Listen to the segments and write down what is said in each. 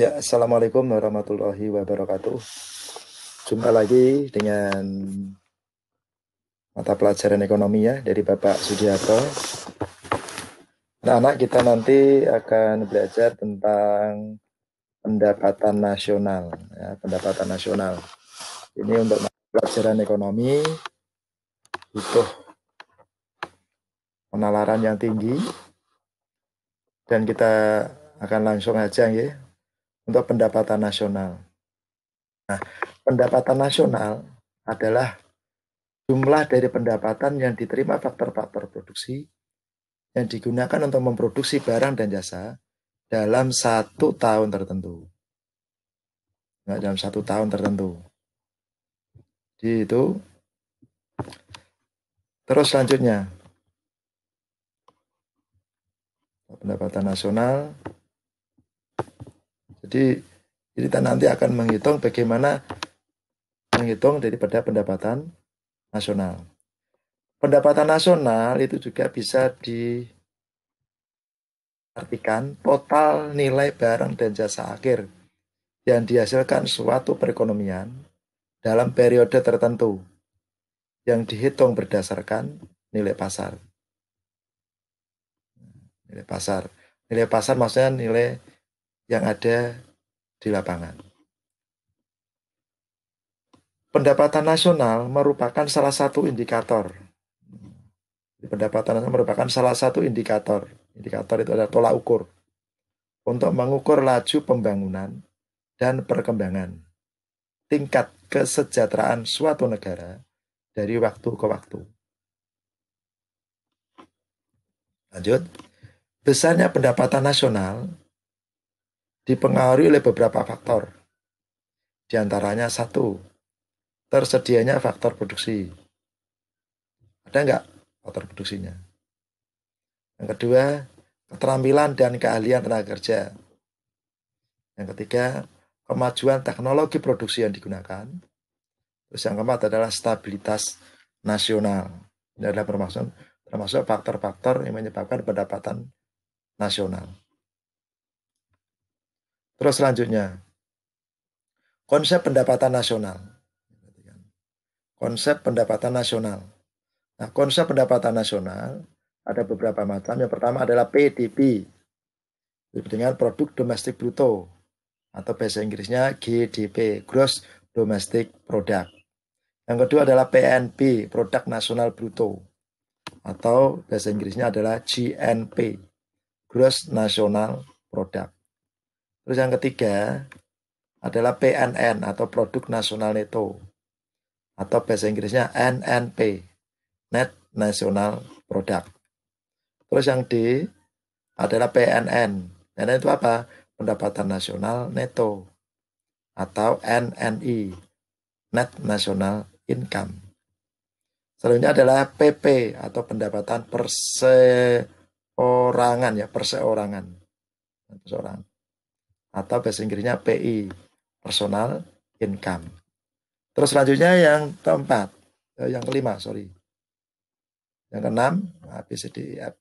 Ya, Assalamualaikum warahmatullahi wabarakatuh. Jumpa lagi dengan mata pelajaran ekonomi ya dari Bapak Sudiarto. Nah anak kita nanti akan belajar tentang pendapatan nasional. Ya, pendapatan nasional. Ini untuk pelajaran ekonomi butuh penalaran yang tinggi dan kita akan langsung aja ya untuk pendapatan nasional. Nah, pendapatan nasional adalah jumlah dari pendapatan yang diterima faktor-faktor produksi yang digunakan untuk memproduksi barang dan jasa dalam satu tahun tertentu. Nah, dalam satu tahun tertentu. Jadi itu. Terus selanjutnya. Pendapatan nasional jadi kita nanti akan menghitung bagaimana menghitung daripada pendapatan nasional. Pendapatan nasional itu juga bisa diartikan total nilai barang dan jasa akhir yang dihasilkan suatu perekonomian dalam periode tertentu yang dihitung berdasarkan nilai pasar. Nilai pasar. Nilai pasar maksudnya nilai yang ada di lapangan. Pendapatan nasional merupakan salah satu indikator. Pendapatan nasional merupakan salah satu indikator. Indikator itu adalah tolak ukur untuk mengukur laju pembangunan dan perkembangan tingkat kesejahteraan suatu negara dari waktu ke waktu. Lanjut, besarnya pendapatan nasional dipengaruhi oleh beberapa faktor. Di antaranya satu, tersedianya faktor produksi. Ada nggak faktor produksinya? Yang kedua, keterampilan dan keahlian tenaga kerja. Yang ketiga, kemajuan teknologi produksi yang digunakan. Terus yang keempat adalah stabilitas nasional. Ini adalah termasuk termasuk faktor-faktor yang menyebabkan pendapatan nasional. Terus selanjutnya, konsep pendapatan nasional. Konsep pendapatan nasional. Nah, konsep pendapatan nasional ada beberapa macam. Yang pertama adalah PDB dengan produk domestik bruto atau bahasa Inggrisnya GDP, Gross Domestic Product. Yang kedua adalah PNP Produk Nasional Bruto atau bahasa Inggrisnya adalah GNP, Gross National Product. Terus yang ketiga adalah PNN atau Produk Nasional Neto atau bahasa Inggrisnya NNP, Net National Product. Terus yang D adalah PNN. PNN itu apa? Pendapatan Nasional Neto atau NNI, Net National Income. Selanjutnya adalah PP atau pendapatan perseorangan ya, perseorangan. Perseorangan atau bahasa Inggrisnya PI, personal income. Terus selanjutnya yang keempat, eh, yang kelima, sorry. Yang keenam, ABCDEF,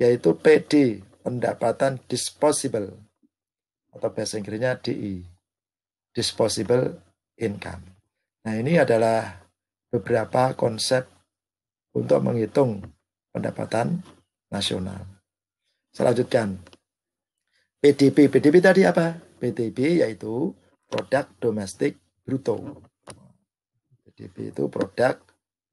yaitu PD, pendapatan disposable, atau bahasa Inggrisnya DI, disposable income. Nah ini adalah beberapa konsep untuk menghitung pendapatan nasional. Selanjutnya, PDB. PDB tadi apa? PDB yaitu produk domestik bruto. PDB itu produk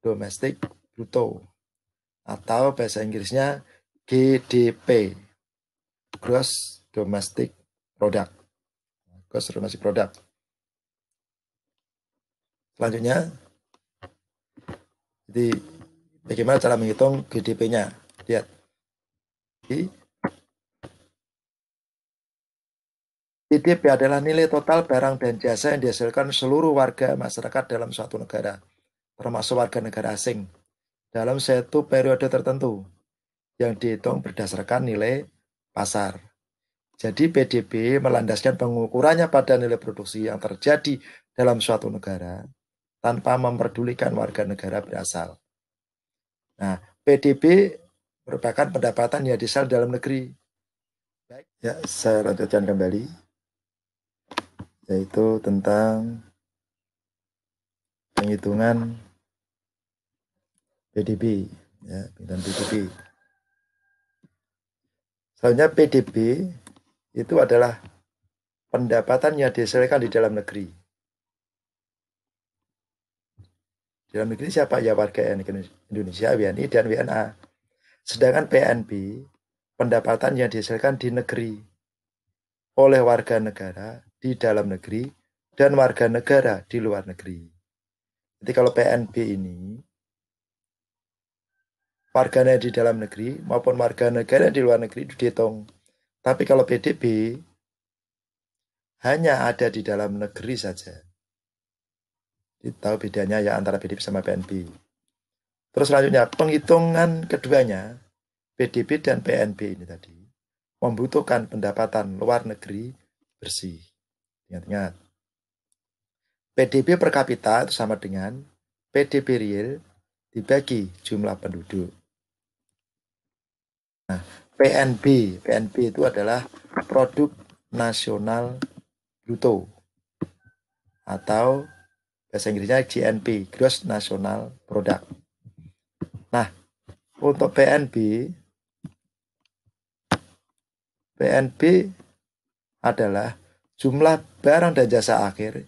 domestik bruto atau bahasa Inggrisnya GDP gross domestic product gross domestic product selanjutnya jadi bagaimana cara menghitung GDP-nya lihat jadi PDB adalah nilai total barang dan jasa yang dihasilkan seluruh warga masyarakat dalam suatu negara, termasuk warga negara asing, dalam satu periode tertentu yang dihitung berdasarkan nilai pasar. Jadi PDB melandaskan pengukurannya pada nilai produksi yang terjadi dalam suatu negara tanpa memperdulikan warga negara berasal. Nah, PDB merupakan pendapatan yang disal dalam negeri. Baik, ya, saya lanjutkan kembali yaitu tentang penghitungan PDB ya dan PDB selanjutnya PDB itu adalah pendapatan yang dihasilkan di dalam negeri di dalam negeri siapa ya warga Indonesia WNI dan WNA sedangkan PNB pendapatan yang dihasilkan di negeri oleh warga negara di dalam negeri dan warga negara di luar negeri. Jadi kalau PNB ini warganya di dalam negeri maupun warga negara di luar negeri itu dihitung. Tapi kalau PDB hanya ada di dalam negeri saja. Jadi tahu bedanya ya antara PDB sama PNB. Terus selanjutnya penghitungan keduanya PDB dan PNB ini tadi membutuhkan pendapatan luar negeri bersih. Ingat-ingat. PDB per kapita itu sama dengan PDB real dibagi jumlah penduduk. Nah, PNB, PNB itu adalah produk nasional bruto atau bahasa Inggrisnya GNP, gross national product. Nah, untuk PNB PNB adalah jumlah barang dan jasa akhir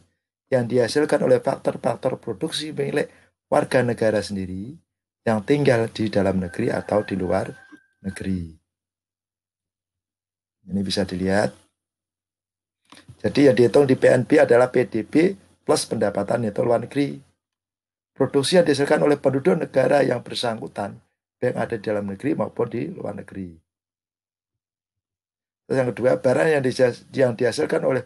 yang dihasilkan oleh faktor-faktor produksi milik warga negara sendiri yang tinggal di dalam negeri atau di luar negeri. Ini bisa dilihat. Jadi yang dihitung di PNB adalah PDB plus pendapatan neto luar negeri. Produksi yang dihasilkan oleh penduduk negara yang bersangkutan, baik ada di dalam negeri maupun di luar negeri. Terus yang kedua, barang yang, yang dihasilkan oleh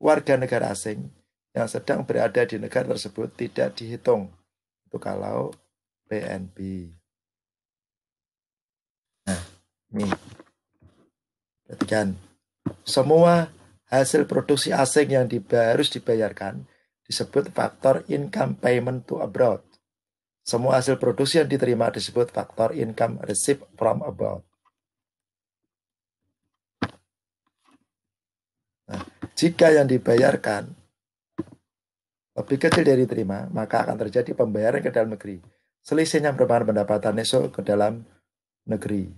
warga negara asing yang sedang berada di negara tersebut tidak dihitung. Itu kalau PNB. Nah, ini. Perhatikan. Semua hasil produksi asing yang dibayar, harus dibayarkan disebut faktor income payment to abroad. Semua hasil produksi yang diterima disebut faktor income receipt from abroad. Jika yang dibayarkan lebih kecil dari terima, maka akan terjadi pembayaran ke dalam negeri. Selisihnya merupakan pendapatan esok ke dalam negeri.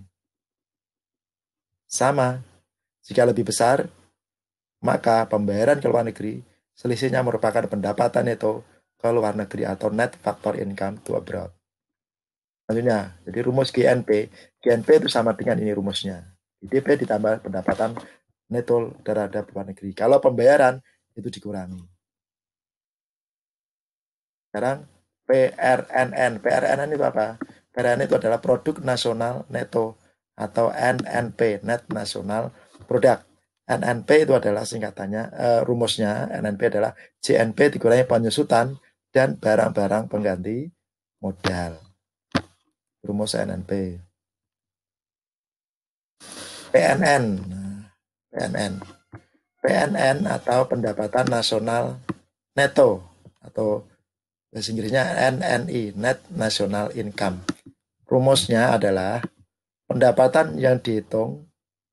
Sama, jika lebih besar, maka pembayaran ke luar negeri selisihnya merupakan pendapatan itu ke luar negeri atau net factor income to abroad. Selanjutnya, jadi rumus GNP, GNP itu sama dengan ini rumusnya. GDP ditambah pendapatan netol terhadap luar negeri. Kalau pembayaran itu dikurangi. Sekarang PRNN. PRNN itu apa? PRNN itu adalah produk nasional neto atau NNP, net nasional produk. NNP itu adalah singkatannya, uh, rumusnya NNP adalah CNP dikurangi penyusutan dan barang-barang pengganti modal. Rumus NNP. PNN. PNN. PNN atau pendapatan nasional neto atau bahasa Inggrisnya NNI, Net National Income. Rumusnya adalah pendapatan yang dihitung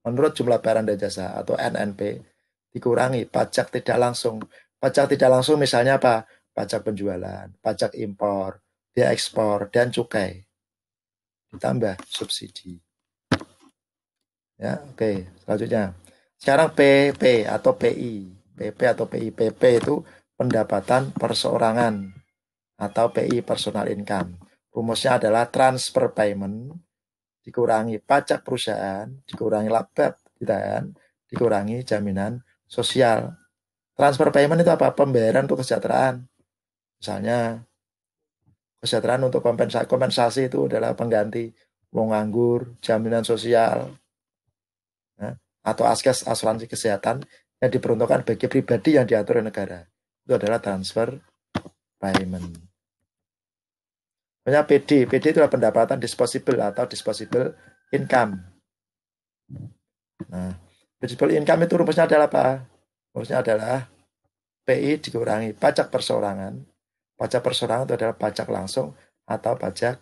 menurut jumlah barang dan jasa atau NNP dikurangi pajak tidak langsung. Pajak tidak langsung misalnya apa? Pajak penjualan, pajak impor, biaya ekspor, dan cukai. Ditambah subsidi. Ya, oke, okay. selanjutnya. Sekarang PP atau PI. PP atau PI. PP itu pendapatan perseorangan atau PI personal income. Rumusnya adalah transfer payment dikurangi pajak perusahaan, dikurangi laba dan gitu dikurangi jaminan sosial. Transfer payment itu apa? Pembayaran untuk kesejahteraan. Misalnya kesejahteraan untuk kompensasi, kompensasi itu adalah pengganti mau nganggur, jaminan sosial, atau askes asuransi kesehatan yang diperuntukkan bagi pribadi yang diatur oleh negara. Itu adalah transfer payment. Punya PD, PD itu adalah pendapatan disposable atau disposable income. Nah, disposable income itu rumusnya adalah apa? Rumusnya adalah PI dikurangi pajak perseorangan. Pajak perseorangan itu adalah pajak langsung atau pajak